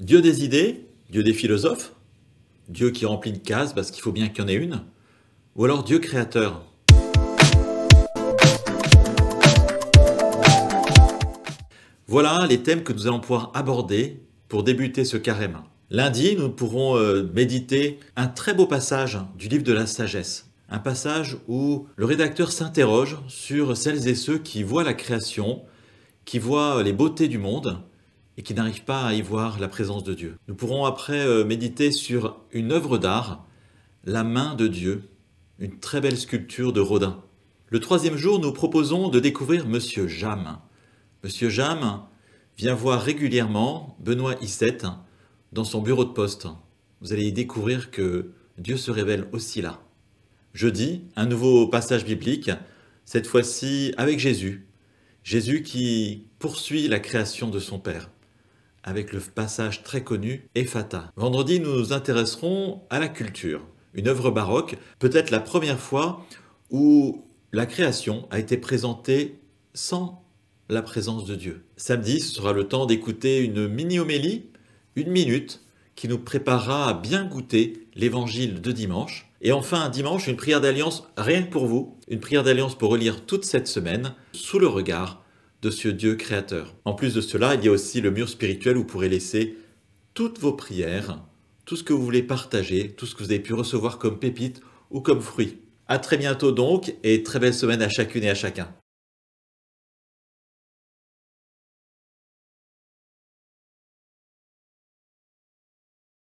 Dieu des idées, Dieu des philosophes, Dieu qui remplit une case parce qu'il faut bien qu'il y en ait une, ou alors Dieu créateur. Voilà les thèmes que nous allons pouvoir aborder pour débuter ce carême. Lundi, nous pourrons euh, méditer un très beau passage du livre de la sagesse. Un passage où le rédacteur s'interroge sur celles et ceux qui voient la création, qui voient les beautés du monde, et qui n'arrivent pas à y voir la présence de Dieu. Nous pourrons après euh, méditer sur une œuvre d'art, la main de Dieu, une très belle sculpture de Rodin. Le troisième jour, nous proposons de découvrir M. Jam. M. Jam vient voir régulièrement Benoît Issette dans son bureau de poste. Vous allez y découvrir que Dieu se révèle aussi là. Jeudi, un nouveau passage biblique, cette fois-ci avec Jésus. Jésus qui poursuit la création de son Père avec le passage très connu Ephata ». Vendredi, nous nous intéresserons à la culture, une œuvre baroque, peut-être la première fois où la création a été présentée sans la présence de Dieu. Samedi, ce sera le temps d'écouter une mini-homélie, une minute, qui nous préparera à bien goûter l'évangile de dimanche. Et enfin, dimanche, une prière d'alliance rien pour vous, une prière d'alliance pour relire toute cette semaine sous le regard de ce Dieu créateur. En plus de cela, il y a aussi le mur spirituel où vous pourrez laisser toutes vos prières, tout ce que vous voulez partager, tout ce que vous avez pu recevoir comme pépite ou comme fruit. À très bientôt donc et très belle semaine à chacune et à chacun.